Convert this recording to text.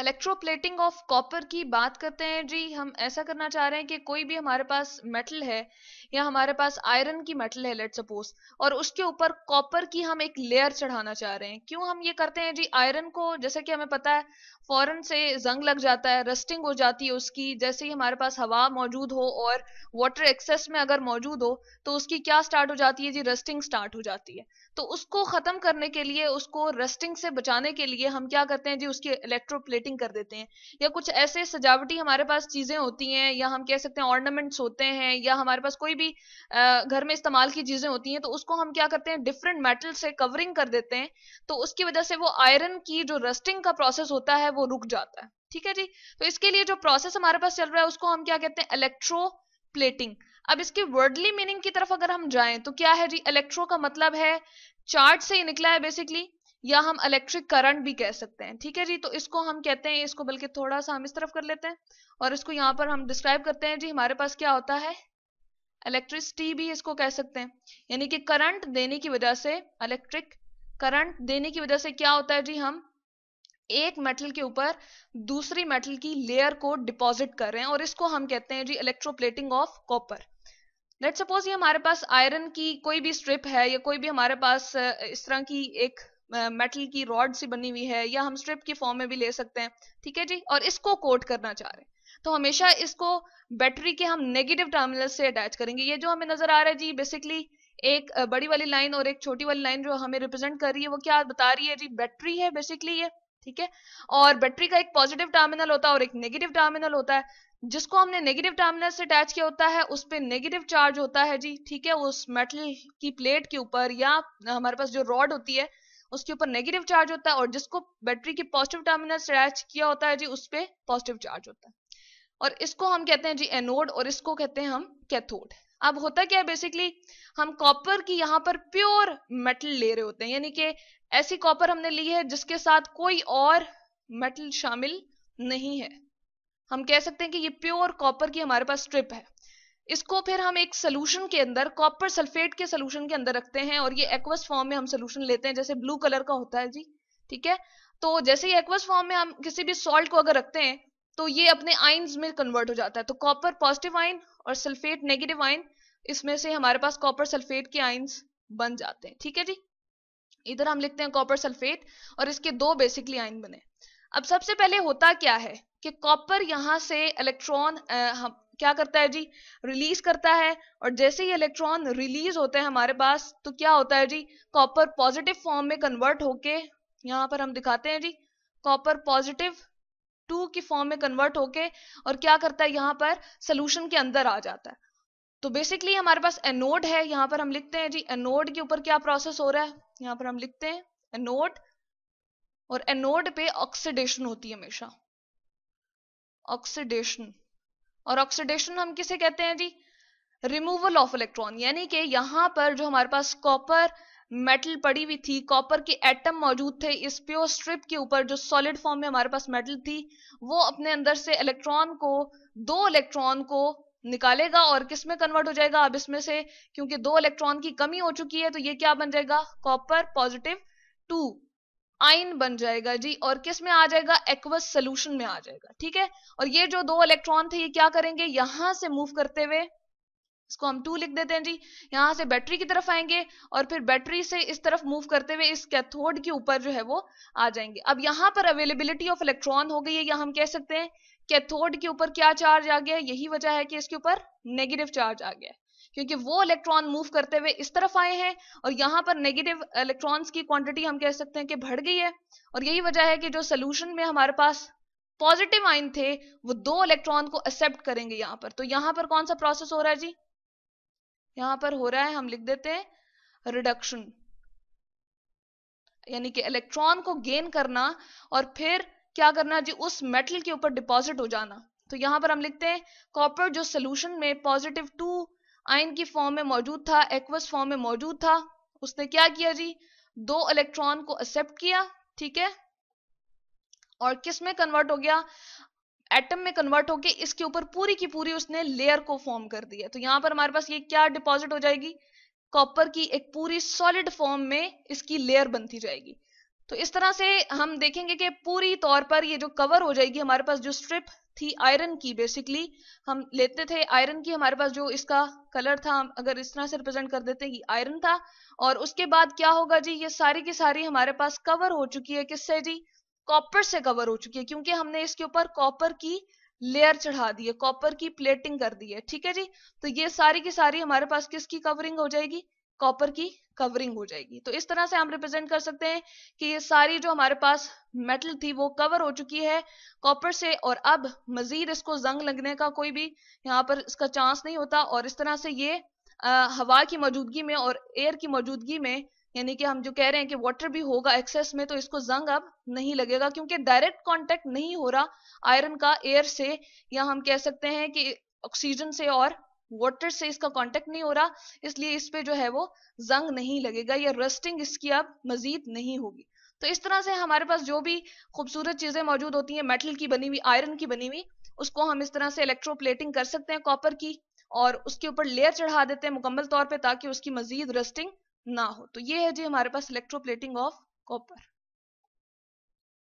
electroplating of copper की बात करते हैं जी हम ऐसा करना चाह रहे हैं कि कोई भी हमारे पास मेटल है या हमारे पास आयरन की मेटल है लेट सपोज और उसके ऊपर कॉपर की हम एक लेयर चढ़ाना चाह रहे हैं क्यों हम ये करते हैं जी आयरन को जैसे कि हमें पता है फॉरन से जंग लग जाता है रस्टिंग हो जाती है उसकी जैसे ही हमारे पास हवा मौजूद हो और वाटर एक्सेस में अगर मौजूद हो तो उसकी क्या स्टार्ट हो जाती है जी रस्टिंग स्टार्ट हो जाती है तो उसको खत्म करने के लिए उसको रस्टिंग से बचाने के लिए हम क्या करते हैं जी उसकी इलेक्ट्रोप्लेट डेकोरेटिंग कर देते हैं या कुछ ऐसे सजावटी हमारे पास चीजें होती हैं या हम कह सकते हैं ऑर्नामेंट्स होते हैं या हमारे पास कोई भी घर में इस्तेमाल की चीजें होती हैं तो उसको हम क्या करते हैं डिफरेंट मेटल से कवरिंग कर देते हैं तो उसकी वजह से वो आयरन की जो रस्टिंग का प्रोसेस होता है वो रुक जाता है ठीक है जी तो इसके लिए जो प्रोसेस हमारे पास चल रहा है उसको हम क्या कहते हैं इलेक्ट्रो प्लेटिंग अब इसके वर्डली मीनिंग की तरफ अगर हम जाएं तो क्या है जी इलेक्ट्रो का मतलब है चार्ट से ही निकला है बेसिकली या हम इलेक्ट्रिक करंट भी कह सकते हैं ठीक है जी तो इसको हम कहते हैं इसको बल्कि थोड़ा सा हम इस तरफ कर लेते हैं और इसको यहाँ पर हम डिस्क्राइब करते हैं जी हमारे पास क्या होता है इलेक्ट्रिसिटी भी इसको कह सकते हैं यानी कि करंट देने की वजह से इलेक्ट्रिक करंट देने की वजह से क्या होता है जी हम एक मेटल के ऊपर दूसरी मेटल की लेयर को डिपॉजिट कर रहे हैं और इसको हम कहते हैं जी electroplating of copper let suppose ये हमारे पास आयरन की कोई भी स्ट्रिप है या कोई भी हमारे पास इस तरह की एक मेटल की रॉड से बनी हुई है या हम स्ट्रिप की फॉर्म में भी ले सकते हैं ठीक है जी और इसको कोट करना चाह रहे हैं तो हमेशा इसको बैटरी के हम नेगेटिव टर्मिनल से अटैच करेंगे ये जो हमें नजर आ रहा है जी बेसिकली एक बड़ी वाली लाइन और एक छोटी वाली लाइन जो हमें रिप्रेजेंट कर रही है वो क्या बता रही है जी बैटरी है बेसिकली ये ठीक है और बैटरी का एक पॉजिटिव टर्मिनल होता है और एक नेगेटिव टर्मिनल होता है जिसको हमने नेगेटिव टर्मिनल से अटैच किया होता है उस पर नेगेटिव चार्ज होता है जी ठीक है उस मेटल की प्लेट के ऊपर या हमारे पास जो रॉड होती है उसके ऊपर नेगेटिव चार्ज होता है और जिसको बैटरी के पॉजिटिव टर्मिनल से अटैच किया होता है जी उस पर पॉजिटिव चार्ज होता है और इसको हम कहते हैं जी एनोड और इसको कहते हैं हम कैथोड अब होता क्या है बेसिकली हम कॉपर की यहाँ पर प्योर मेटल ले रहे होते हैं यानी कि ऐसी कॉपर हमने ली है जिसके साथ कोई और मेटल शामिल नहीं है हम कह सकते हैं कि ये प्योर कॉपर की हमारे पास स्ट्रिप है इसको फिर हम एक सोल्यूशन के अंदर कॉपर सल्फेट के सोल्यूशन के अंदर रखते हैं और ये एक्वस फॉर्म में हम सोल्यूशन लेते हैं जैसे ब्लू कलर का होता है जी ठीक है तो जैसे ही एक्वस फॉर्म में हम किसी भी सॉल्ट को अगर रखते हैं तो ये अपने आइन्स में कन्वर्ट हो जाता है तो कॉपर पॉजिटिव आइन और सल्फेट नेगेटिव आइन इसमें से हमारे पास कॉपर सल्फेट के आइन्स बन जाते हैं ठीक है जी इधर हम लिखते हैं कॉपर सल्फेट और इसके दो बेसिकली आइन बने अब सबसे पहले होता क्या है कि कॉपर यहाँ से इलेक्ट्रॉन क्या करता है जी रिलीज करता है और जैसे ही इलेक्ट्रॉन रिलीज होते हैं हमारे पास तो क्या होता है जी कॉपर पॉजिटिव फॉर्म में कन्वर्ट होके यहाँ पर हम दिखाते हैं जी कॉपर पॉजिटिव टू की फॉर्म में कन्वर्ट होके और क्या करता है यहाँ पर सोल्यूशन के अंदर आ जाता है तो बेसिकली हमारे पास एनोड है यहाँ पर हम लिखते हैं जी एनोड के ऊपर क्या प्रोसेस हो रहा है यहाँ पर हम लिखते हैं एनोड और एनोड पे ऑक्सीडेशन होती है हमेशा ऑक्सीडेशन और ऑक्सीडेशन हम किसे कहते हैं जी रिमूवल ऑफ इलेक्ट्रॉन यानी कि यहाँ पर जो हमारे पास कॉपर मेटल पड़ी हुई थी कॉपर के एटम मौजूद थे इस प्योर स्ट्रिप के ऊपर जो सॉलिड फॉर्म में हमारे पास मेटल थी वो अपने अंदर से इलेक्ट्रॉन को दो इलेक्ट्रॉन को निकालेगा और किस में कन्वर्ट हो जाएगा अब इसमें से क्योंकि दो इलेक्ट्रॉन की कमी हो चुकी है तो ये क्या बन जाएगा कॉपर पॉजिटिव टू आइन बन जाएगा जी और किस में आ जाएगा एक्वस सोल्यूशन में आ जाएगा ठीक है और ये जो दो इलेक्ट्रॉन थे ये क्या करेंगे यहां से मूव करते हुए इसको हम टू लिख देते हैं जी यहां से बैटरी की तरफ आएंगे और फिर बैटरी से इस तरफ मूव करते हुए इस कैथोड के ऊपर जो है वो आ जाएंगे अब यहां पर अवेलेबिलिटी ऑफ इलेक्ट्रॉन हो गई है या हम कह सकते हैं कैथोड के ऊपर क्या चार्ज आ गया यही वजह है कि इसके ऊपर नेगेटिव चार्ज आ गया क्योंकि वो इलेक्ट्रॉन मूव करते हुए इस तरफ आए हैं और यहाँ पर नेगेटिव इलेक्ट्रॉन्स की क्वांटिटी हम कह सकते हैं कि बढ़ गई है और यही वजह है कि जो सोल्यूशन में हमारे पास पॉजिटिव आइन थे वो दो इलेक्ट्रॉन को एक्सेप्ट करेंगे यहाँ पर तो यहाँ पर कौन सा प्रोसेस हो रहा है जी यहाँ पर हो रहा है हम लिख देते हैं रिडक्शन यानी कि इलेक्ट्रॉन को गेन करना और फिर क्या करना जी उस मेटल के ऊपर डिपॉजिट हो जाना तो यहाँ पर हम लिखते हैं कॉपर जो सोल्यूशन में पॉजिटिव टू आयन की फॉर्म में मौजूद था एक्वस फॉर्म में मौजूद था उसने क्या किया जी दो इलेक्ट्रॉन को एक्सेप्ट किया ठीक है और किस में कन्वर्ट हो गया एटम में कन्वर्ट होके इसके ऊपर पूरी की पूरी उसने लेयर को फॉर्म कर दिया तो यहाँ पर हमारे पास ये क्या डिपॉजिट हो जाएगी कॉपर की एक पूरी सॉलिड फॉर्म में इसकी लेयर बनती जाएगी तो इस तरह से हम देखेंगे कि पूरी तौर पर ये जो कवर हो जाएगी हमारे पास जो स्ट्रिप थी आयरन की बेसिकली हम लेते थे आयरन की हमारे पास जो इसका कलर था हम अगर इस तरह से रिप्रेजेंट कर देते कि आयरन था और उसके बाद क्या होगा जी ये सारी की सारी हमारे पास कवर हो चुकी है किससे जी कॉपर से कवर हो चुकी है क्योंकि हमने इसके ऊपर कॉपर की लेयर चढ़ा दी है कॉपर की प्लेटिंग कर दी है ठीक है जी तो ये सारी की सारी हमारे पास किसकी कवरिंग हो जाएगी कॉपर की कवरिंग हो जाएगी तो इस तरह से हम रिप्रेजेंट कर सकते हैं कि ये सारी जो हमारे पास मेटल थी वो कवर हो चुकी है कॉपर से और अब मजीद इसको जंग लगने का कोई भी यहाँ पर इसका चांस नहीं होता और इस तरह से ये आ, हवा की मौजूदगी में और एयर की मौजूदगी में यानी कि हम जो कह रहे हैं कि वाटर भी होगा एक्सेस में तो इसको जंग अब नहीं लगेगा क्योंकि डायरेक्ट कॉन्टेक्ट नहीं हो रहा आयरन का एयर से या हम कह सकते हैं कि ऑक्सीजन से और वाटर से इसका कांटेक्ट नहीं हो रहा इसलिए इस पे जो है वो जंग नहीं लगेगा या रस्टिंग इसकी अब मजीद नहीं होगी तो इस तरह से हमारे पास जो भी खूबसूरत चीजें मौजूद होती हैं मेटल की बनी हुई आयरन की बनी हुई उसको हम इस तरह से इलेक्ट्रोप्लेटिंग कर सकते हैं कॉपर की और उसके ऊपर लेयर चढ़ा देते हैं मुकम्मल तौर पर ताकि उसकी मजीद रस्टिंग ना हो तो ये है जी हमारे पास इलेक्ट्रोप्लेटिंग ऑफ कॉपर